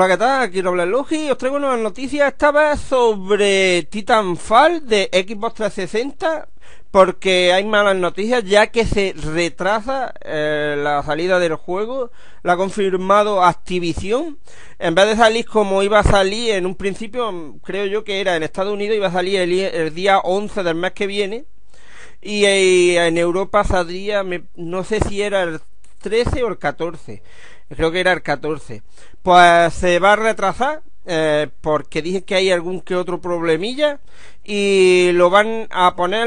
Hola, ¿qué tal? Aquí Robles y Os traigo nuevas noticias esta vez sobre Titanfall de Xbox 360 porque hay malas noticias ya que se retrasa eh, la salida del juego. La ha confirmado Activision. En vez de salir como iba a salir en un principio, mm, creo yo que era en Estados Unidos, iba a salir el, día 11 del mes que viene. Y, eh, en Europa saldría, no sé si era el 13 o el 14. Creo que era el 14. Pues se va a retrasar eh, porque dije que hay algún que otro problemilla y lo van a poner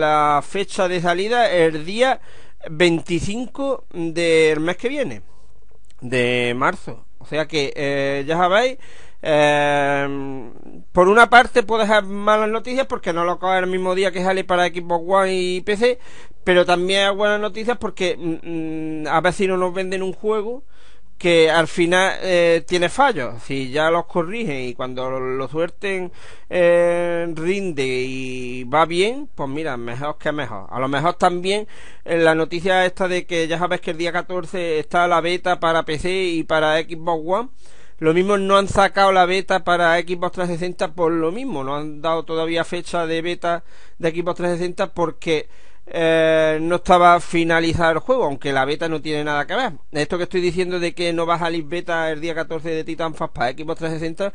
la fecha de salida el día 25 del mes que viene, de marzo. O sea que eh, ya sabéis, em, por una parte puede dejar malas noticias porque no lo acaba el mismo día que sale para Xbox One y PC, pero también hay buenas noticias porque mm, mm, a veces no nos venden un juego que al final eh, tiene fallos, si ya los corrigen y cuando lo suelten eh, rinde y va bien, pues mira, mejor que mejor. A lo mejor también eh, la noticia esta de que ya sabes que el día 14 está la beta para PC y para Xbox One, lo mismo no han sacado la beta para Xbox 360 por lo mismo, no han dado todavía fecha de beta de Xbox 360 porque eh, no estaba finalizado el juego, aunque la beta no tiene nada que ver. Esto que estoy diciendo de que no va a salir beta el día 14 de Titanfall para Xbox 360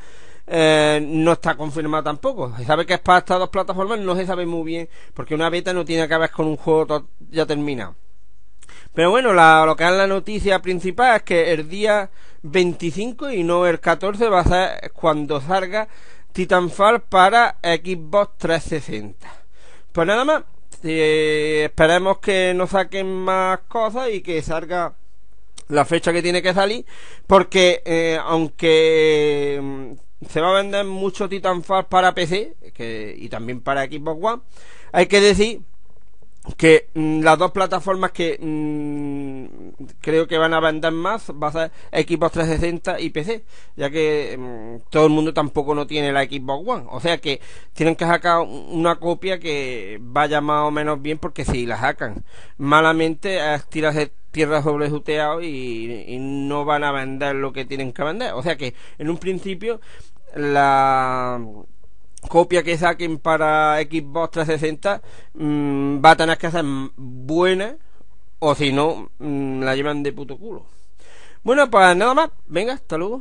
eh, no está confirmado tampoco. Se sabe que es para estas dos plataformas, no se sabe muy bien, porque una beta no tiene que ver con un juego ya terminado. Pero bueno, lo que es la noticia principal es que el día 25 y no el 14 va a ser cuando salga Titanfall para Xbox 360. Pues nada más, esperemos que no saquen más cosas y que salga la fecha que tiene que salir. Porque eh, aunque mm, se va a vender mucho Titanfall para PC y también para Xbox One, hay que decir que mm, las dos plataformas que... Mm, creo que van a vender más, va a ser Xbox 360 y PC, ya que mm, todo el mundo tampoco no tiene la Xbox One. O sea que tienen que sacar una copia que vaya más o menos bien, porque si la sacan malamente, tiras de tierra sobre juteado y, no van a vender lo que tienen que vender. O sea que en un principio la copia que saquen para Xbox 360 mm, va a tener que ser buena o si no, mm, la llevan de puto culo. Bueno, pues nada más. Venga, hasta luego.